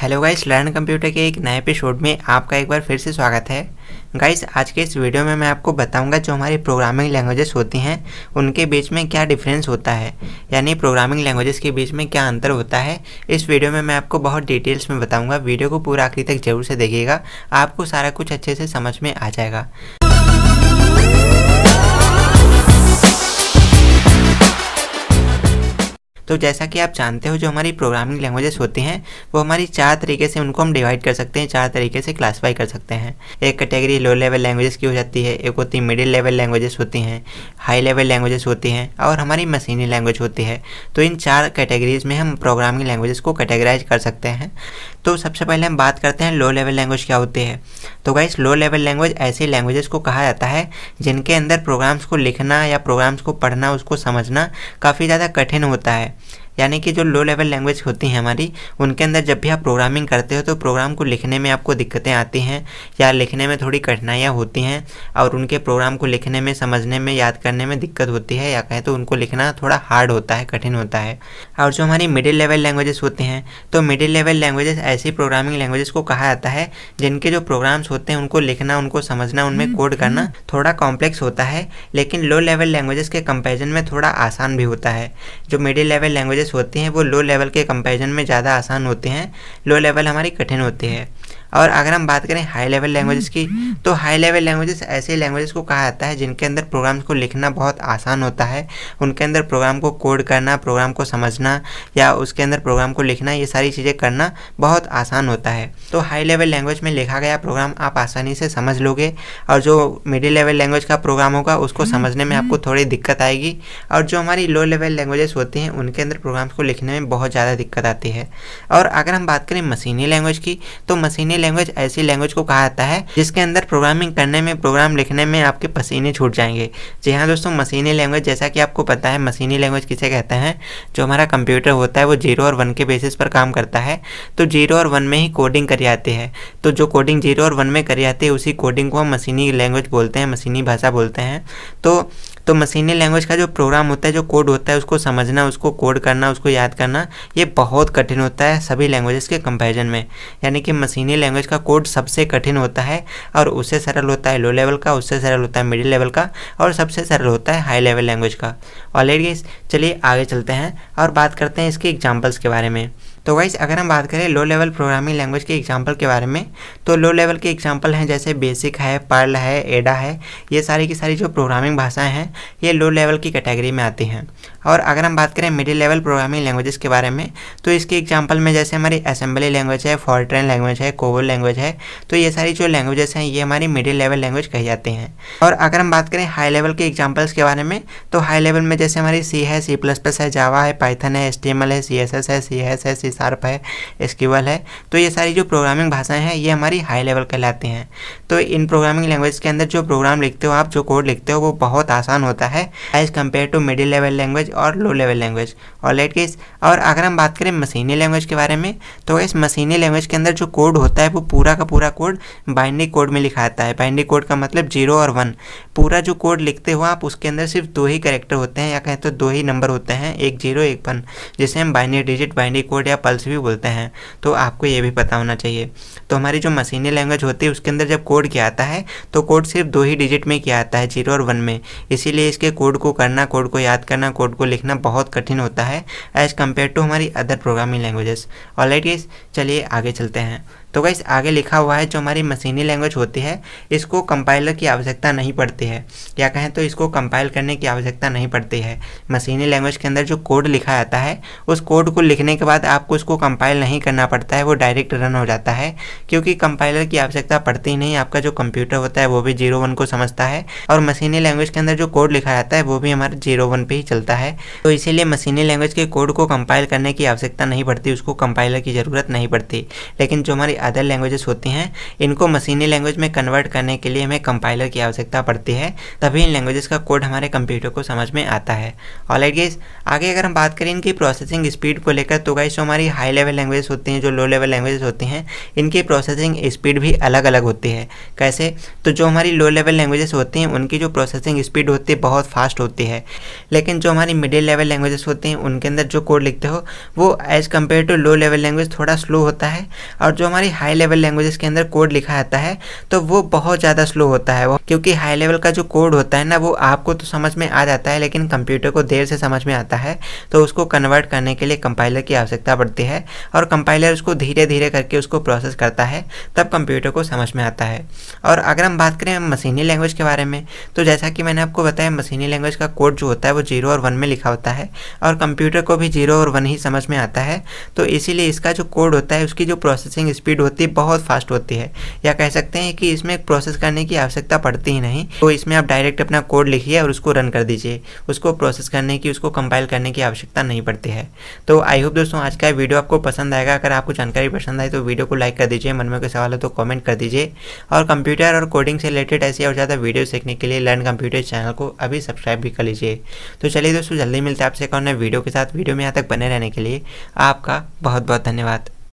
Hello guys learn computer के एक नए एपिसोड में आपका एक बार फिर से स्वागत है गाइस आज के इस वीडियो में मैं आपको बताऊंगा जो हमारी प्रोग्रामिंग लैंग्वेजेस होती हैं उनके बीच में क्या डिफरेंस होता है यानी प्रोग्रामिंग लैंग्वेजेस के बीच में क्या अंतर होता है इस वीडियो में मैं आपको बहुत डिटेल्स में बताऊँगा वीडियो को पूरा आखिरी तक जरूर से देखिएगा आपको सारा कुछ अच्छे से समझ में आ जाएगा तो जैसा कि आप जानते हो जो हमारी प्रोग्रामिंग लैंग्वेजेस होती हैं वो हमारी चार तरीके से उनको हम डिवाइड कर सकते हैं चार तरीके से क्लासीफाई कर सकते हैं एक कैटेगरी लो लेवल लैंग्वेजेस की हो जाती है एक होती है मिडिल लेवल लैंग्वेजेस होती हैं हाई लेवल लैंग्वेजेस होती हैं और हमारी मशीनी लैंग्वेज होती है तो इन चार कैटेगरीज में हम प्रोग्रामिंग लैंग्वेजेस को कैटेगराइज कर सकते हैं तो सबसे पहले हम बात करते हैं लो लेवल लैंग्वेज क्या होती है तो गाइस लो लेवल लैंग्वेज ऐसी लैंग्वेजेस को कहा जाता है जिनके अंदर प्रोग्राम्स को लिखना या प्रोग्राम्स को पढ़ना उसको समझना काफ़ी ज़्यादा कठिन होता है यानी कि जो लो लेवल लैंग्वेज होती हैं हमारी उनके अंदर जब भी आप प्रोग्रामिंग करते हो तो प्रोग्राम को लिखने में आपको दिक्कतें आती हैं या लिखने में थोड़ी कठिनाइयाँ होती हैं और उनके प्रोग्राम को लिखने में समझने में याद करने में दिक्कत होती है या कहें तो उनको लिखना थोड़ा हार्ड होता है कठिन होता है और जो हमारी मिडिल लेवल लैंग्वेजेस होते हैं तो मिडिल लेवल लैंग्वेजेस ऐसी प्रोग्रामिंग लैंग्वेजेस को कहा जाता है जिनके जो प्रोग्राम्स होते हैं उनको लिखना उनको समझना उनमें कोड हम्म, करना हम्म। थोड़ा कॉम्प्लेक्स होता है लेकिन लो लेवल लैंग्वेजेस के कंपेरिजन में थोड़ा आसान भी होता है जो मिडिल लेवल लैंग्वेजेस होते हैं वो लो लेवल के कंपैरिजन में ज़्यादा आसान होते हैं लो लेवल हमारे कठिन होते हैं और अगर हम बात करें हाई लेवल लैंग्वेजेस की हम्म, हम्म। तो हाई लेवल लैंग्वेजेस ऐसे लैंग्वेजेस को कहा जाता है जिनके अंदर प्रोग्राम्स को लिखना बहुत आसान होता है उनके अंदर प्रोग्राम को कोड करना प्रोग्राम को समझना या उसके अंदर प्रोग्राम को लिखना ये सारी चीज़ें करना बहुत आसान होता है तो हाई लेवल लैंग्वेज में लिखा गया प्रोग्राम आप आसानी से समझ लोगे और जो मिडिल लेवल लैंग्वेज का प्रोग्राम होगा उसको हम्म, समझने में आपको थोड़ी दिक्कत आएगी और जो हमारी लो लेवल लैंग्वेजेस होती हैं उनके अंदर प्रोग्राम्स को लिखने में बहुत ज़्यादा दिक्कत आती है और अगर हम बात करें मशीनी लैंग्वेज की तो मशीनी लैंग्वेज ऐसी लैंग्वेज को कहा जाता है जिसके अंदर प्रोग्रामिंग करने में प्रोग्राम लिखने में आपके पसीने छूट जाएंगे जी हाँ दोस्तों मशीनी लैंग्वेज जैसा कि आपको पता है मशीनी लैंग्वेज किसे कहते हैं जो हमारा कंप्यूटर होता है वो जीरो और वन के बेसिस पर काम करता है तो जीरो और वन में ही कोडिंग करी जाती है तो जो कोडिंग जीरो और वन में करी जाती है उसी कोडिंग को हम मशीनी लैंग्वेज बोलते हैं मशीनी भाषा बोलते हैं तो तो मशीनी लैंग्वेज का जो प्रोग्राम होता है जो कोड होता है उसको समझना उसको कोड करना उसको याद करना ये बहुत कठिन होता है सभी लैंग्वेजेस के कंपैरिजन में यानी कि मशीनी लैंग्वेज का कोड सबसे कठिन होता है और उससे सरल होता है लो लेवल का उससे सरल होता है मिडिल लेवल का और सबसे सरल होता है हाई लेवल लैंग्वेज का ऑलरेडी चलिए आगे चलते हैं और बात करते हैं इसके एग्जाम्पल्स के बारे में तो वाइज अगर हम बात करें लो लेवल प्रोग्रामिंग लैंग्वेज के एग्जाम्पल के बारे में तो लो लेवल के एग्जाम्पल हैं जैसे बेसिक है पर्ल है एडा है ये सारी की सारी जो प्रोग्रामिंग भाषाएँ हैं ये लो लेवल की कैटेगरी में आती हैं और अगर हम बात करें मिडिल लेवल प्रोग्रामिंग लैंग्वेजेस के बारे में तो इसके एग्जाम्पल में जैसे हमारी असेंबली लैंग्वेज है फॉरट्रेन लैंग्वेज है कोवल लैंग्वेज है तो ये सारी जो लैंग्वेजेस हैं ये हमारी मिडिल लेवल लैंग्वेज कही जाती हैं और अगर हम बात करें हाई लेवल के एग्जाम्पल्स के बारे में तो हाई लेवल में जैसे हमारी सी है सी प्लस प्लस है जावा है पाइथन है एस है सी एस एस है सी एस है सी शार्प है एसक्यूएल है तो ये सारी जो प्रोग्रामिंग भाषाएं हैं ये हमारी हाई लेवल कहलाती हैं तो इन प्रोग्रामिंग लैंग्वेज के अंदर जो प्रोग्राम लिखते हो आप जो कोड लिखते हो वो बहुत आसान होता है as compare to middle level language और लो लेवल लैंग्वेज और लेट के और अगर हम बात करें मशीनी लैंग्वेज के बारे में तो इस मशीनी लैंग्वेज के अंदर जो कोड होता है वो पूरा का पूरा कोड बाइंडिंग कोड में लिखा है बाइंडिंग कोड का मतलब जीरो और वन पूरा जो कोड लिखते हो आप उसके अंदर सिर्फ दो ही करेक्टर होते हैं या कहें तो दो ही नंबर होते हैं एक जीरो एक वन जिसे हम बाइंडिंग डिजिट बाइंडिंग कोड या पल्स भी बोलते हैं तो आपको ये भी पता होना चाहिए तो हमारी जो मशीनी लैंग्वेज होती है उसके अंदर जब कोड किया आता है तो कोड सिर्फ दो ही डिजिट में किया आता है जीरो और वन में इसीलिए इसके कोड को करना कोड को याद करना कोड को लिखना बहुत कठिन होता है एज़ कम्पेयर टू हमारी other programming languages all right चलिए आगे चलते हैं तो गाइस आगे लिखा हुआ है जो हमारी मशीनी लैंग्वेज होती है इसको कंपाइलर की आवश्यकता नहीं पड़ती है क्या कहें तो इसको कंपाइल करने की आवश्यकता नहीं पड़ती है मशीनी लैंग्वेज के अंदर जो कोड लिखा जाता है उस कोड को लिखने के बाद आपको इसको कंपाइल नहीं करना पड़ता है वो डायरेक्ट रन हो जाता है क्योंकि कंपाइलर की आवश्यकता पड़ती ही नहीं आपका जो कंप्यूटर होता है वो भी जीरो वन को समझता है और मशीनी लैंग्वेज के अंदर जो कोड लिखा जाता है वो भी हमारे जीरो वन पे ही चलता है तो इसीलिए मशीनी लैंग्वेज के कोड को कंपाइल करने की आवश्यकता नहीं पड़ती उसको कंपाइलर की ज़रूरत नहीं पड़ती लेकिन जो हमारी अदर लैंग्वेजेस होती हैं इनको मशीनी लैंग्वेज में कन्वर्ट करने के लिए हमें कंपाइलर की आवश्यकता पड़ती है तभी इन लैंग्वेजेस का कोड हमारे कंप्यूटर को समझ में आता है और गाइस आगे अगर हम बात करें इनकी प्रोसेसिंग स्पीड को लेकर तो गाइस जो हमारी हाई लेवल लैंग्वेज होती हैं जो लो लेवल लैंग्वेज होती हैं इनकी प्रोसेसिंग स्पीड भी अलग अलग होती है कैसे तो जो हमारी लो लेवल लैंग्वेजेस होती हैं उनकी जो प्रोसेसिंग स्पीड होती है बहुत फास्ट होती है लेकिन जो हमारी मिडिल लेवल लैंग्वेजेस होती हैं उनके अंदर जो कोड लिखते हो वो as compare to low level language थोड़ा स्लो होता है और जो हमारी सारी हाई लेवल लैंग्वेजेस के अंदर कोड लिखा जाता है तो वो बहुत ज़्यादा स्लो होता है वो क्योंकि हाई लेवल का जो कोड होता है ना वो आपको तो समझ में आ जाता है लेकिन कंप्यूटर को देर से समझ में आता है तो उसको कन्वर्ट करने के लिए कंपाइलर की आवश्यकता पड़ती है और कंपाइलर उसको धीरे धीरे करके उसको प्रोसेस करता है तब कंप्यूटर को समझ में आता है और अगर हम बात करें मशीनी लैंग्वेज के बारे में तो जैसा कि मैंने आपको बताया मशीनी लैंग्वेज का कोड जो होता है वो जीरो और वन में लिखा होता है और कंप्यूटर को भी जीरो और वन ही समझ में आता है तो इसीलिए इसका जो कोड होता है उसकी जो प्रोसेसिंग स्पीड स्पीड होती है बहुत फास्ट होती है या कह सकते हैं कि इसमें प्रोसेस करने की आवश्यकता पड़ती ही नहीं तो इसमें आप डायरेक्ट अपना कोड लिखिए और उसको रन कर दीजिए उसको प्रोसेस करने की उसको कंपाइल करने की आवश्यकता नहीं पड़ती है तो आई होप दोस्तों आज का वीडियो आपको पसंद आएगा अगर आपको जानकारी पसंद आए तो वीडियो को लाइक कर दीजिए मन में कोई सवाल हो तो कॉमेंट कर दीजिए और कंप्यूटर और कोडिंग से रिलेटेड ऐसी और ज़्यादा वीडियो सीखने के लिए लर्न कंप्यूटर चैनल को अभी सब्सक्राइब भी कर लीजिए तो चलिए दोस्तों जल्दी मिलते हैं आपसे एक और नए वीडियो के साथ वीडियो में यहाँ तक बने रहने के लिए आपका बहुत बहुत धन्यवाद